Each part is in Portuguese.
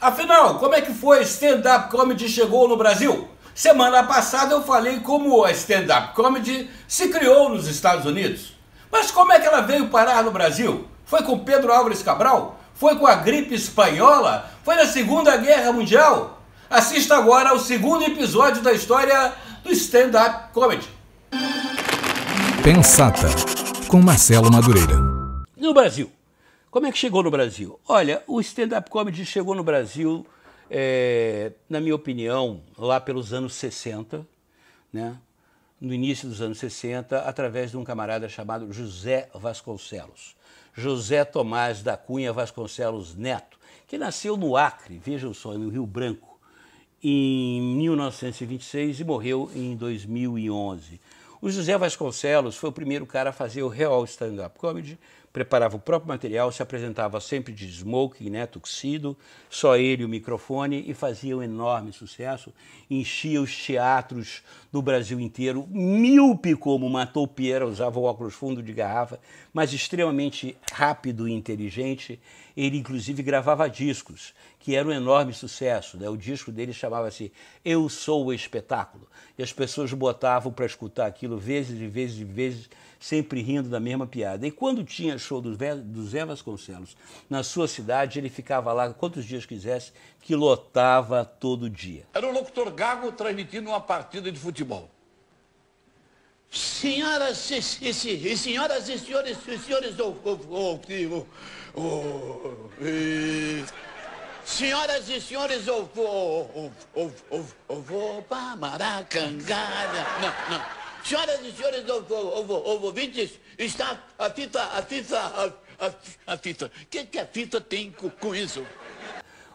Afinal, como é que foi stand-up comedy chegou no Brasil? Semana passada eu falei como a stand-up comedy se criou nos Estados Unidos. Mas como é que ela veio parar no Brasil? Foi com Pedro Álvares Cabral? Foi com a gripe espanhola? Foi na Segunda Guerra Mundial? Assista agora ao segundo episódio da história do stand-up comedy. Pensata, com Marcelo Madureira. No Brasil, como é que chegou no Brasil? Olha, o stand-up comedy chegou no Brasil, é, na minha opinião, lá pelos anos 60, né? no início dos anos 60, através de um camarada chamado José Vasconcelos. José Tomás da Cunha Vasconcelos Neto, que nasceu no Acre, vejam só, no Rio Branco, em 1926 e morreu em 2011. O José Vasconcelos foi o primeiro cara a fazer o real stand-up comedy, preparava o próprio material, se apresentava sempre de smoking, né, tuxedo, só ele o microfone e fazia um enorme sucesso, enchia os teatros do Brasil inteiro, míope como uma toupeira, usava óculos fundo de garrafa, mas extremamente rápido e inteligente. Ele, inclusive, gravava discos, que era um enorme sucesso. Né? O disco dele chamava-se Eu Sou o Espetáculo. E as pessoas botavam para escutar aquilo vezes e vezes e vezes, sempre rindo da mesma piada. E quando tinha show do, Zé Vasconcelos na sua cidade, ele ficava lá quantos dias quisesse, que lotava todo dia. Era o locutor gago transmitindo uma partida de futebol. Senhoras e, e, e, senhoras e senhores, e senhores, do oh, senhoras e senhores, eu vou, eu vou para Maracangada. Não, não. Senhoras e senhores, eu vou, eu vou, eu vou, Vinte está a fita, a fita, a, a, a fita. O que, que a fita tem com, com isso?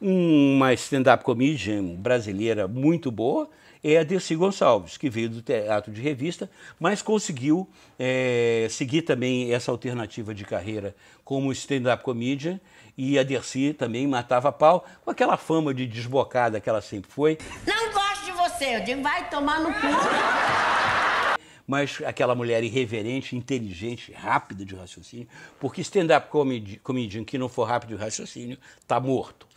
Uma stand-up comedian brasileira muito boa, é a Dercy Gonçalves, que veio do teatro de revista, mas conseguiu é, seguir também essa alternativa de carreira como stand-up comedian. E a Dercy também matava pau com aquela fama de desbocada que ela sempre foi. Não gosto de você, eu digo, vai tomar no cu. Mas aquela mulher irreverente, inteligente, rápida de raciocínio, porque stand-up comedian que não for rápido de raciocínio tá morto.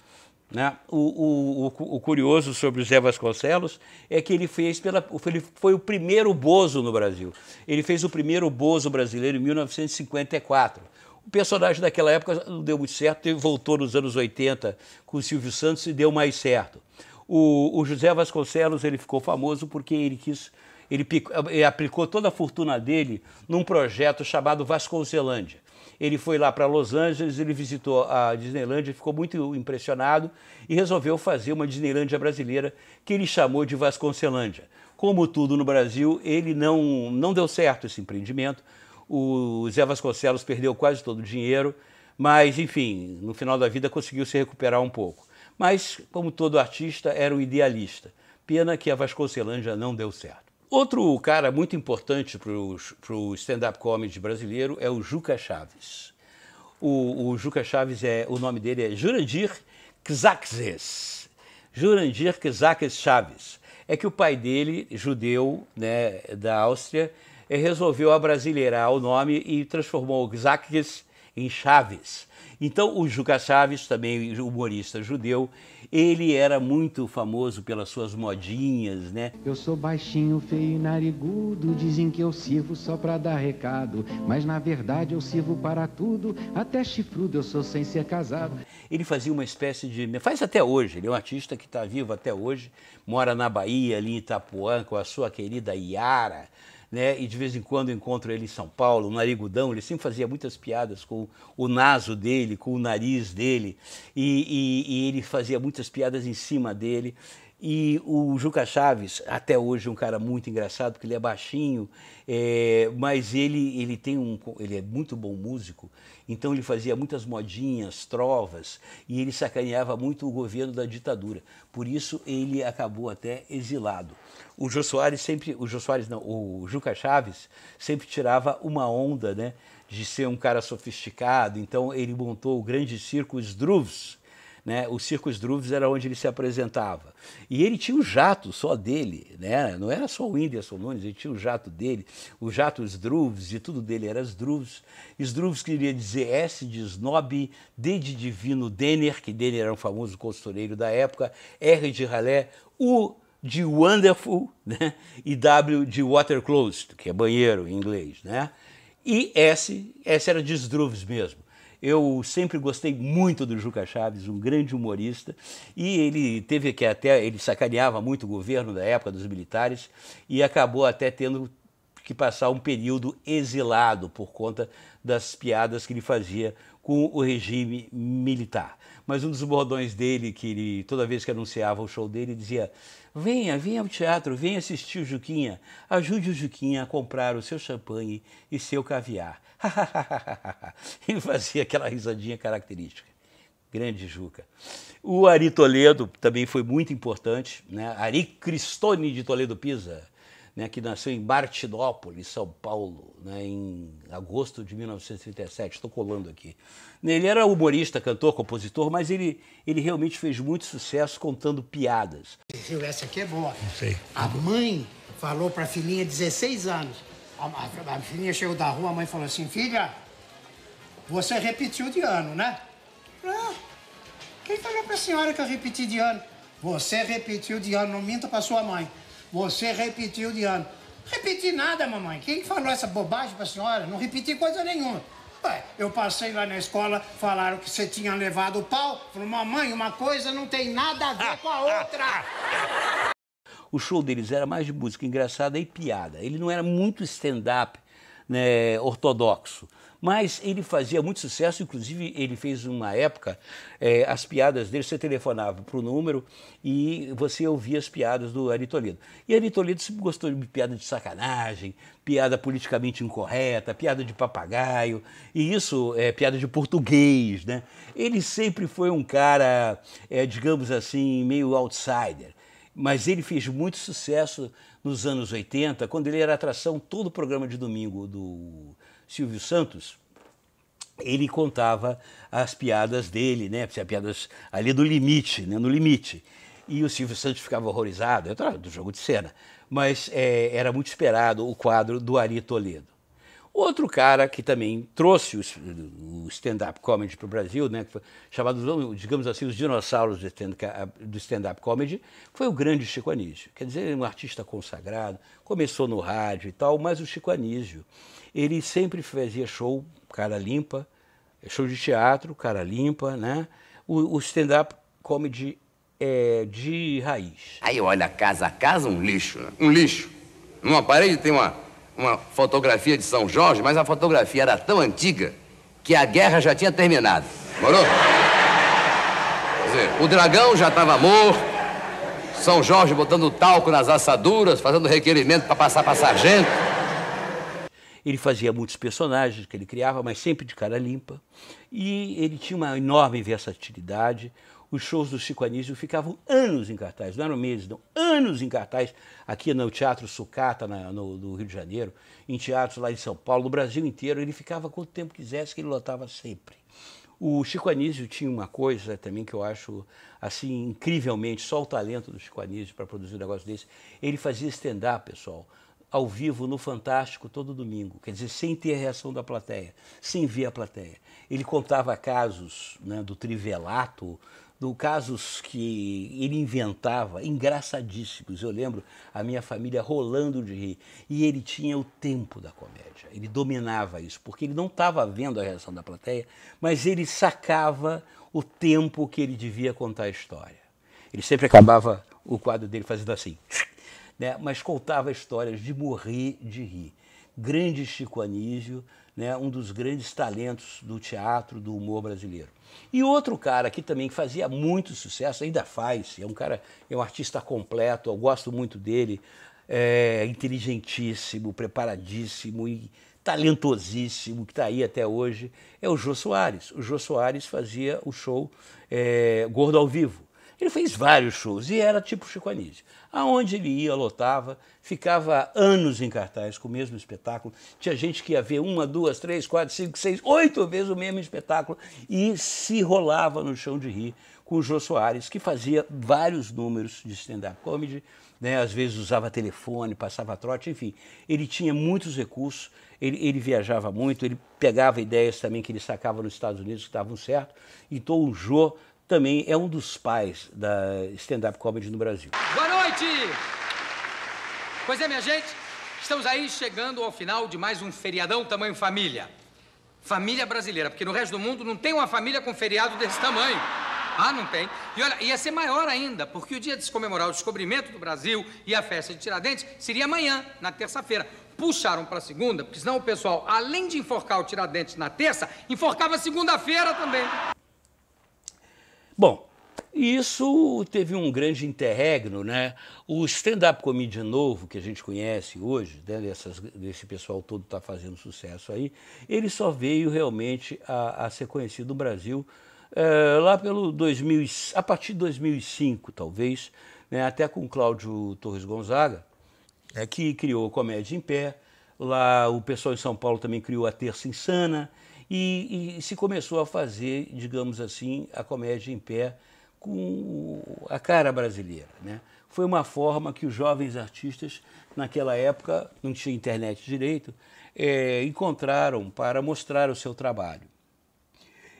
Né? O, o, o, curioso sobre o Zé Vasconcelos é que ele fez pela, ele foi o primeiro Bozo no Brasil. Ele fez o primeiro Bozo brasileiro em 1954. O personagem daquela época não deu muito certo, e voltou nos anos 80 com o Silvio Santos e deu mais certo. O, o José Vasconcelos ele ficou famoso porque ele quis ele, ele eh, aplicou toda a fortuna dele num projeto chamado Vasconcelândia ele foi lá para Los Angeles, ele visitou a Disneylândia, ficou muito impressionado e resolveu fazer uma Disneylândia brasileira que ele chamou de Vasconcelândia. Como tudo no Brasil, ele não, não deu certo esse empreendimento. O Zé Vasconcelos perdeu quase todo o dinheiro, mas enfim, no final da vida conseguiu se recuperar um pouco. Mas, como todo artista, era um idealista. Pena que a Vasconcelândia não deu certo. Outro cara muito importante para o stand-up comedy brasileiro é o Juca Chaves. O, o Juca Chaves, é, o nome dele é Jurandir Kzakzes. Jurandir Kzakzes Chaves. É que o pai dele, judeu né, da Áustria, resolveu abrasileirar o nome e transformou o em Chaves. Então, o Juca Chaves, também humorista judeu, ele era muito famoso pelas suas modinhas, né? Eu sou baixinho, feio e narigudo, dizem que eu sirvo só para dar recado, mas na verdade eu sirvo para tudo, até chifrudo eu sou sem ser casado. Ele fazia uma espécie de. faz até hoje, ele é um artista que está vivo até hoje, mora na Bahia, ali em Itapuã, com a sua querida Yara né? E de vez em quando encontro ele em São Paulo, no Narigudão, ele sempre fazia muitas piadas com o naso dele, com o nariz dele, e, e, e ele fazia muitas piadas em cima dele. E o Juca Chaves, até hoje, é um cara muito engraçado, porque ele é baixinho, é, mas ele, ele, tem um, ele é muito bom músico, então ele fazia muitas modinhas, trovas, e ele sacaneava muito o governo da ditadura. Por isso ele acabou até exilado. O Jô Soares sempre, o Jô Soares não, o Juca Chaves sempre tirava uma onda, né, de ser um cara sofisticado, então ele montou o grande circo Struves, né? O circo Druves era onde ele se apresentava. E ele tinha um jato só dele, né? Não era só o Whindersson Nunes, ele tinha o um jato dele, o jato Struves e tudo dele era Struves. Struves queria dizer S de snob, D de divino Denner, que Denner era um famoso costureiro da época, R de ralé, U de wonderful, né? E W de water closed, que é banheiro em inglês, né? E S, S era de Struves mesmo. Eu sempre gostei muito do Juca Chaves, um grande humorista, e ele teve que até ele sacaneava muito o governo da época dos militares e acabou até tendo que passar um período exilado por conta das piadas que ele fazia com o regime militar. Mas um dos bordões dele, que ele, toda vez que anunciava o show dele, dizia Venha, venha ao teatro, venha assistir o Juquinha. Ajude o Juquinha a comprar o seu champanhe e seu caviar. e fazia aquela risadinha característica. Grande Juca. O Ari Toledo também foi muito importante. Né? Ari Cristone de Toledo Pisa né, que nasceu em Bartidópolis, São Paulo, né, em agosto de 1937. Estou colando aqui. Ele era humorista, cantor, compositor, mas ele, ele realmente fez muito sucesso contando piadas. essa aqui é boa. Não sei. A mãe falou para a filhinha, 16 anos. A, a, a filhinha chegou da rua, a mãe falou assim: Filha, você repetiu de ano, né? Ah, quem falou para a senhora que eu repeti de ano? Você repetiu de ano, não minta para sua mãe. Você repetiu de ano. Repeti nada, mamãe. Quem falou essa bobagem pra senhora? Não repeti coisa nenhuma. Ué, eu passei lá na escola, falaram que você tinha levado o pau. Falou, mamãe, uma coisa não tem nada a ver com a outra. O show deles era mais de música engraçada e piada. Ele não era muito stand-up né, ortodoxo. Mas ele fazia muito sucesso, inclusive ele fez uma época, é, as piadas dele, você telefonava para o número e você ouvia as piadas do Ari Toledo. E Ari Toledo sempre gostou de piada de sacanagem, piada politicamente incorreta, piada de papagaio, e isso é piada de português, né? Ele sempre foi um cara, é, digamos assim, meio outsider mas ele fez muito sucesso nos anos 80, quando ele era atração todo o programa de domingo do, Silvio Santos, ele contava as piadas dele, né? As piadas ali do limite, né? No limite. E o Silvio Santos ficava horrorizado, do jogo de cena. Mas é, era muito esperado o quadro do Ari Toledo. Outro cara que também trouxe o stand-up comedy para o Brasil, né, chamado, digamos assim, os dinossauros do stand-up comedy, foi o grande Chico Anísio. Quer dizer, ele é um artista consagrado, começou no rádio e tal, mas o Chico Anísio, ele sempre fazia show, cara limpa, show de teatro, cara limpa, né? O, o stand-up comedy é, de raiz. Aí olha, casa a casa, um lixo, né? um lixo. Numa parede tem uma uma fotografia de São Jorge, mas a fotografia era tão antiga que a guerra já tinha terminado. Morou? Quer dizer, o dragão já estava morto, São Jorge botando talco nas assaduras, fazendo requerimento para passar para sargento. Ele fazia muitos personagens que ele criava, mas sempre de cara limpa. E ele tinha uma enorme versatilidade os shows do Chico Anísio ficavam anos em cartaz, não eram meses, não, anos em cartaz, aqui no Teatro Sucata, na, no, no, Rio de Janeiro, em teatros lá de São Paulo, no Brasil inteiro, ele ficava quanto tempo quisesse, que ele lotava sempre. O Chico Anísio tinha uma coisa também que eu acho, assim, incrivelmente, só o talento do Chico Anísio para produzir um negócio desse, ele fazia stand-up, pessoal, ao vivo no Fantástico todo domingo, quer dizer, sem ter a reação da plateia, sem ver a plateia. Ele contava casos né, do trivelato, no casos que ele inventava, engraçadíssimos. Eu lembro a minha família rolando de rir. E ele tinha o tempo da comédia, ele dominava isso, porque ele não estava vendo a reação da plateia, mas ele sacava o tempo que ele devia contar a história. Ele sempre acabava o quadro dele fazendo assim, né? mas contava histórias de morrer de rir. Grande Chico Anísio, né, um dos grandes talentos do teatro, do humor brasileiro. E outro cara que também fazia muito sucesso, ainda faz, é um cara, é um artista completo, eu gosto muito dele, é inteligentíssimo, preparadíssimo e talentosíssimo, que está aí até hoje, é o Jô Soares. O Jô Soares fazia o show é, Gordo ao Vivo. Ele fez vários shows e era tipo Chico Anísio. Aonde ele ia, lotava, ficava anos em cartaz com o mesmo espetáculo. Tinha gente que ia ver uma, duas, três, quatro, cinco, seis, oito vezes o mesmo espetáculo e se rolava no chão de rir com o Jô Soares, que fazia vários números de stand-up comedy. Né? Às vezes usava telefone, passava trote, enfim. Ele tinha muitos recursos, ele, ele viajava muito, ele pegava ideias também que ele sacava nos Estados Unidos que estavam certo. Então o Jô também é um dos pais da stand-up comedy no Brasil. Boa noite! Pois é, minha gente, estamos aí chegando ao final de mais um feriadão tamanho família. Família brasileira, porque no resto do mundo não tem uma família com feriado desse tamanho. Ah, não tem. E olha, ia ser maior ainda, porque o dia de se comemorar o descobrimento do Brasil e a festa de Tiradentes seria amanhã, na terça-feira. Puxaram para segunda, porque senão o pessoal, além de enforcar o Tiradentes na terça, enforcava segunda-feira também. Bom, isso teve um grande interregno, né? O stand-up comedy novo que a gente conhece hoje, né, dessas, desse pessoal todo está fazendo sucesso aí, ele só veio realmente a, a ser conhecido no Brasil é, lá pelo 2000, a partir de 2005 talvez, né, até com Cláudio Torres Gonzaga, é, que criou Comédia em Pé. Lá o pessoal em São Paulo também criou a Terça Insana e, e, se começou a fazer, digamos assim, a comédia em pé com a cara brasileira. Né? Foi uma forma que os jovens artistas, naquela época, não tinha internet direito, é, encontraram para mostrar o seu trabalho.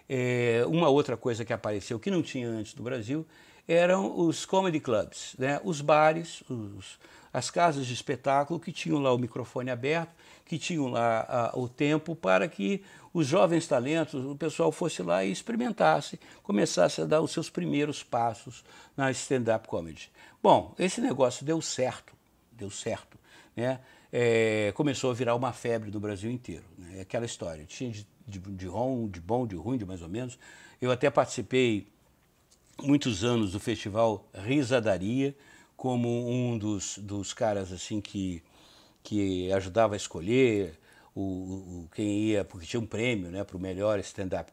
É, uma outra coisa que apareceu que não tinha antes no Brasil eram os comedy clubs, né? os bares, os, as casas de espetáculo que tinham lá o microfone aberto, que tinham lá a, o tempo para que os jovens talentos, o pessoal fosse lá e experimentasse, começasse a dar os seus primeiros passos na stand-up comedy. Bom, esse negócio deu certo, deu certo, né? É, começou a virar uma febre no Brasil inteiro. Né? Aquela história, tinha de, de, de, bom, de bom, de ruim, de mais ou menos. Eu até participei muitos anos do festival Risadaria, como um dos, dos caras assim que, que ajudava a escolher o, o quem ia, porque tinha um prêmio né, para o melhor stand-up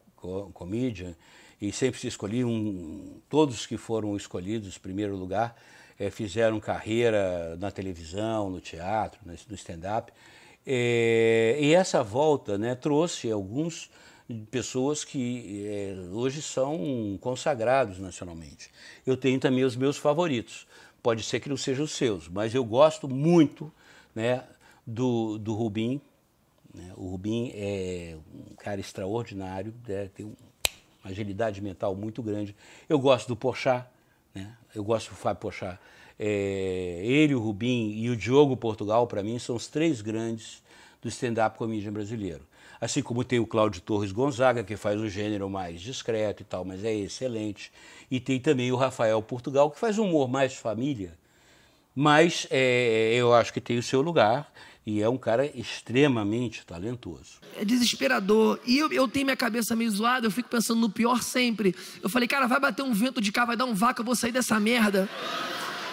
comedian, e sempre se escolhia um, todos que foram escolhidos em primeiro lugar é, fizeram carreira na televisão, no teatro, no stand-up. É, e essa volta né, trouxe alguns pessoas que é, hoje são consagrados nacionalmente. Eu tenho também os meus favoritos. Pode ser que não sejam os seus, mas eu gosto muito né, do, do Rubim. Né? O Rubim é um cara extraordinário, né? tem uma agilidade mental muito grande. Eu gosto do Porchat, né? eu gosto do Fábio Porchat. É, ele, o Rubim e o Diogo Portugal, para mim, são os três grandes do stand-up comedian brasileiro. Assim como tem o Cláudio Torres Gonzaga, que faz o gênero mais discreto e tal, mas é excelente. E tem também o Rafael Portugal, que faz um humor mais família. Mas é, eu acho que tem o seu lugar e é um cara extremamente talentoso. É desesperador. E eu, eu, tenho minha cabeça meio zoada, eu fico pensando no pior sempre. Eu falei, cara, vai bater um vento de cá, vai dar um vácuo, eu vou sair dessa merda.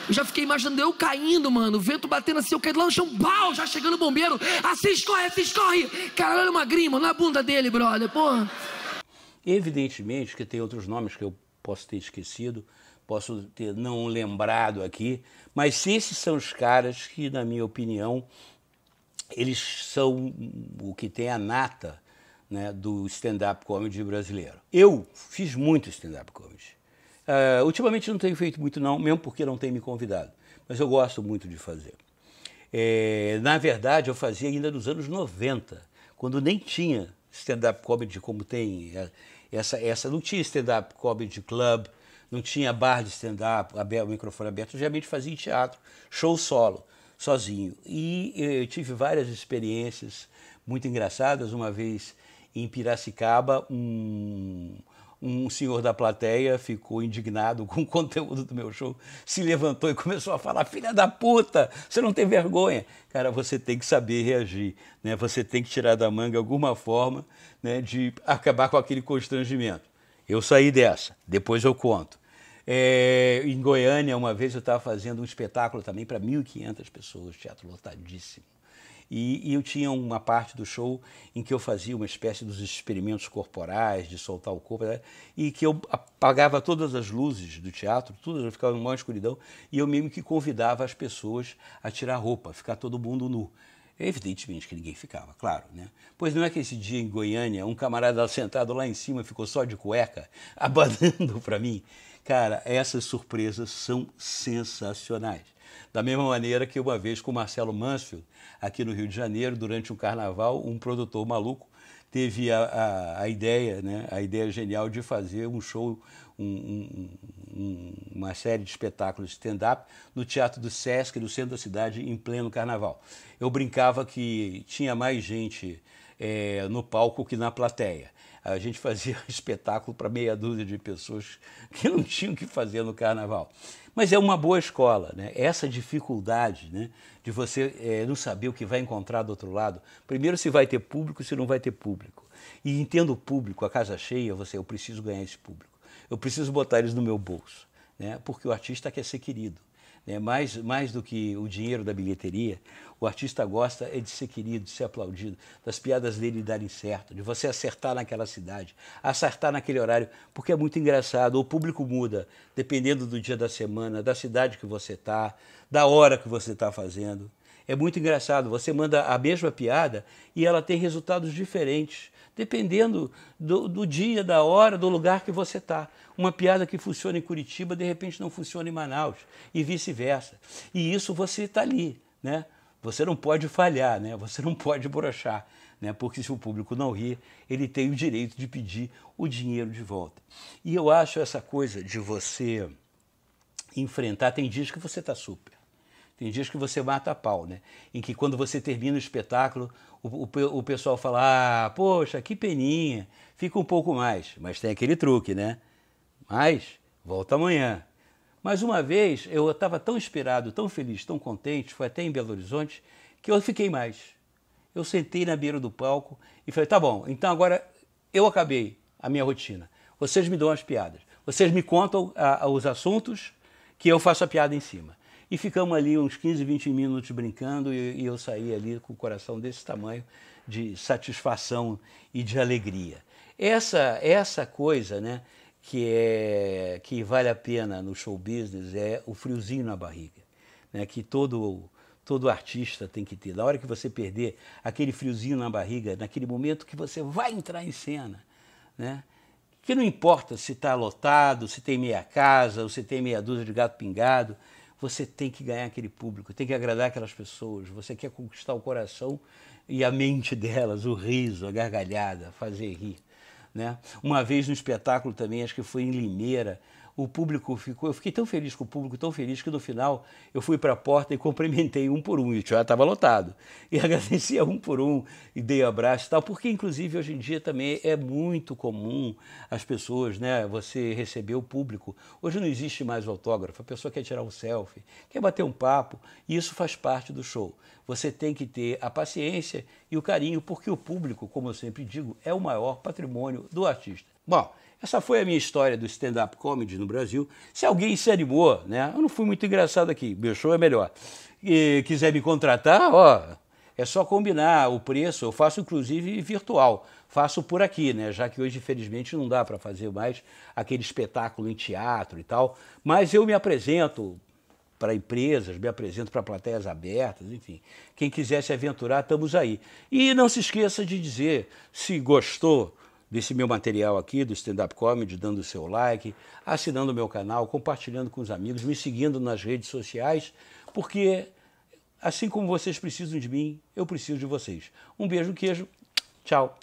Eu já fiquei imaginando eu caindo, mano. O vento batendo assim, eu caindo lá no chão, pau, já chegando o bombeiro. Assim, escorre, assim, escorre. Caralho, olha uma grima na bunda dele, brother, porra. Evidentemente que tem outros nomes que eu posso ter esquecido, posso ter não lembrado aqui, mas esses são os caras que, na minha opinião, eles são o que tem a nata né, do stand-up comedy brasileiro. Eu fiz muito stand-up comedy. Uh, ultimamente não tenho feito muito não, mesmo porque não tem me convidado, mas eu gosto muito de fazer. É, na verdade, eu fazia ainda nos anos 90, quando nem tinha stand-up comedy como tem é, essa, essa não tinha stand-up comedy club, não tinha bar de stand-up, microfone aberto, eu geralmente fazia em teatro, show solo, sozinho. E eh, eu tive várias experiências muito engraçadas. Uma vez em Piracicaba, um um senhor da plateia ficou indignado com o conteúdo do meu show, se levantou e começou a falar: filha da puta, você não tem vergonha. Cara, você tem que saber reagir, né? você tem que tirar da manga alguma forma né, de acabar com aquele constrangimento. Eu saí dessa, depois eu conto. É, em Goiânia, uma vez eu estava fazendo um espetáculo também para 1.500 pessoas, teatro lotadíssimo. E, e, eu tinha uma parte do show em que eu fazia uma espécie dos experimentos corporais, de soltar o corpo, né? e que eu apagava todas as luzes do teatro, tudo, eu ficava em maior escuridão, e eu mesmo que convidava as pessoas a tirar roupa, ficar todo mundo nu. Evidentemente que ninguém ficava, claro, né? Pois não é que esse dia em Goiânia, um camarada sentado lá em cima ficou só de cueca, abanando para mim. Cara, essas surpresas são sensacionais. Da mesma maneira que uma vez com o Marcelo Mansfield, aqui no Rio de Janeiro, durante um carnaval, um produtor maluco teve a, a, a ideia, né, a ideia genial de fazer um show, um, um, uma série de espetáculos de stand-up no Teatro do Sesc, no centro da cidade, em pleno carnaval. Eu brincava que tinha mais gente é, no palco que na plateia a gente fazia espetáculo para meia dúzia de pessoas que não tinham o que fazer no carnaval. Mas é uma boa escola, né? essa dificuldade né? de você é, não saber o que vai encontrar do outro lado. Primeiro, se vai ter público, se não vai ter público. E entendo o público, a casa cheia, você, eu preciso ganhar esse público. Eu preciso botar eles no meu bolso, né? porque o artista quer ser querido. Né? Mais, mais do que o dinheiro da bilheteria, o artista gosta é de ser querido, de ser aplaudido, das piadas dele darem certo, de você acertar naquela cidade, acertar naquele horário, porque é muito engraçado. O público muda, dependendo do dia da semana, da cidade que você está, da hora que você está fazendo. É muito engraçado. Você manda a mesma piada e ela tem resultados diferentes, dependendo do, do dia, da hora, do lugar que você está. Uma piada que funciona em Curitiba, de repente não funciona em Manaus, e vice-versa. E isso você está ali, né? Você não pode falhar, né? Você não pode brochar, né? Porque se o público não rir, ele tem o direito de pedir o dinheiro de volta. E eu acho essa coisa de você enfrentar, tem dias que você está super. Tem dias que você mata a pau, né? Em que quando você termina o espetáculo, o, o, o pessoal fala: ah, poxa, que peninha, fica um pouco mais. Mas tem aquele truque, né? Mas volta amanhã. Mas uma vez eu estava tão inspirado, tão feliz, tão contente, foi até em Belo Horizonte, que eu fiquei mais. Eu sentei na beira do palco e falei: tá bom, então agora eu acabei a minha rotina. Vocês me dão as piadas. Vocês me contam a, a, os assuntos que eu faço a piada em cima. E ficamos ali uns 15, 20 minutos brincando e, e eu saí ali com o coração desse tamanho de satisfação e de alegria. Essa, essa coisa, né? que é que vale a pena no show business é o friozinho na barriga, né? Que todo todo artista tem que ter. Na hora que você perder aquele friozinho na barriga, naquele momento que você vai entrar em cena, né? Que não importa se está lotado, se tem meia casa, ou se tem meia dúzia de gato pingado, você tem que ganhar aquele público, tem que agradar aquelas pessoas, você quer conquistar o coração e a mente delas, o riso, a gargalhada, fazer rir. Né? Uma vez no espetáculo também, acho que foi em Limeira, o público ficou. Eu fiquei tão feliz com o público, tão feliz, que no final eu fui para a porta e cumprimentei um por um, e o estava lotado. E agradecia um por um, e dei abraço e tal, porque inclusive hoje em dia também é muito comum as pessoas, né, você receber o público. Hoje não existe mais o autógrafo, a pessoa quer tirar um selfie, quer bater um papo, e isso faz parte do show. Você tem que ter a paciência e o carinho, porque o público, como eu sempre digo, é o maior patrimônio do artista. Bom, essa foi a minha história do stand-up comedy no Brasil. Se alguém se animou, né? Eu não fui muito engraçado aqui, meu show é melhor. E quiser me contratar, ó, é só combinar o preço. Eu faço inclusive virtual, faço por aqui, né? Já que hoje infelizmente não dá para fazer mais aquele espetáculo em teatro e tal. Mas eu me apresento para empresas, me apresento para plateias abertas, enfim. Quem quiser se aventurar, estamos aí. E não se esqueça de dizer se gostou desse meu material aqui do Stand Up Comedy, dando o seu like, assinando o meu canal, compartilhando com os amigos, me seguindo nas redes sociais, porque assim como vocês precisam de mim, eu preciso de vocês. Um beijo, queijo, tchau.